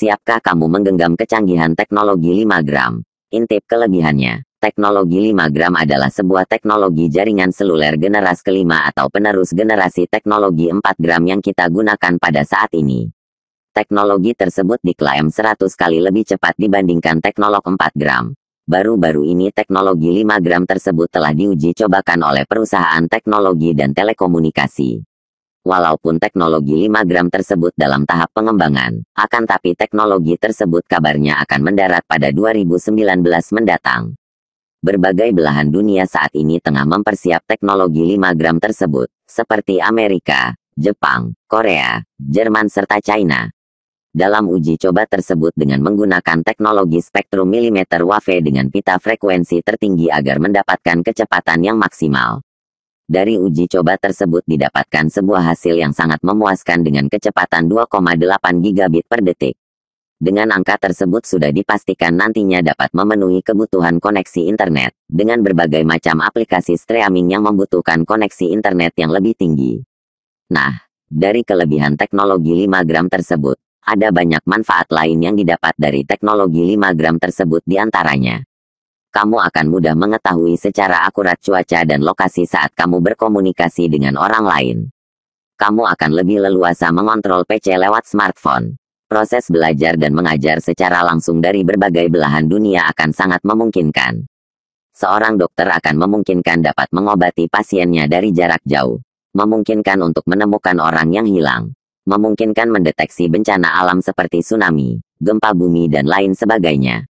Siapkah kamu menggenggam kecanggihan teknologi 5 gram? Intip kelebihannya. Teknologi 5 gram adalah sebuah teknologi jaringan seluler generasi kelima atau penerus generasi teknologi 4 gram yang kita gunakan pada saat ini. Teknologi tersebut diklaim 100 kali lebih cepat dibandingkan teknologi 4 gram. Baru-baru ini teknologi 5 gram tersebut telah diuji cobakan oleh perusahaan teknologi dan telekomunikasi. Walaupun teknologi 5 gram tersebut dalam tahap pengembangan, akan tapi teknologi tersebut kabarnya akan mendarat pada 2019 mendatang. Berbagai belahan dunia saat ini tengah mempersiap teknologi 5 gram tersebut, seperti Amerika, Jepang, Korea, Jerman serta China. Dalam uji coba tersebut dengan menggunakan teknologi spektrum milimeter wave dengan pita frekuensi tertinggi agar mendapatkan kecepatan yang maksimal. Dari uji coba tersebut didapatkan sebuah hasil yang sangat memuaskan dengan kecepatan 2,8 gigabit per detik. Dengan angka tersebut sudah dipastikan nantinya dapat memenuhi kebutuhan koneksi internet, dengan berbagai macam aplikasi streaming yang membutuhkan koneksi internet yang lebih tinggi. Nah, dari kelebihan teknologi 5 gram tersebut, ada banyak manfaat lain yang didapat dari teknologi 5 gram tersebut diantaranya kamu akan mudah mengetahui secara akurat cuaca dan lokasi saat kamu berkomunikasi dengan orang lain. Kamu akan lebih leluasa mengontrol PC lewat smartphone. Proses belajar dan mengajar secara langsung dari berbagai belahan dunia akan sangat memungkinkan. Seorang dokter akan memungkinkan dapat mengobati pasiennya dari jarak jauh, memungkinkan untuk menemukan orang yang hilang, memungkinkan mendeteksi bencana alam seperti tsunami, gempa bumi, dan lain sebagainya.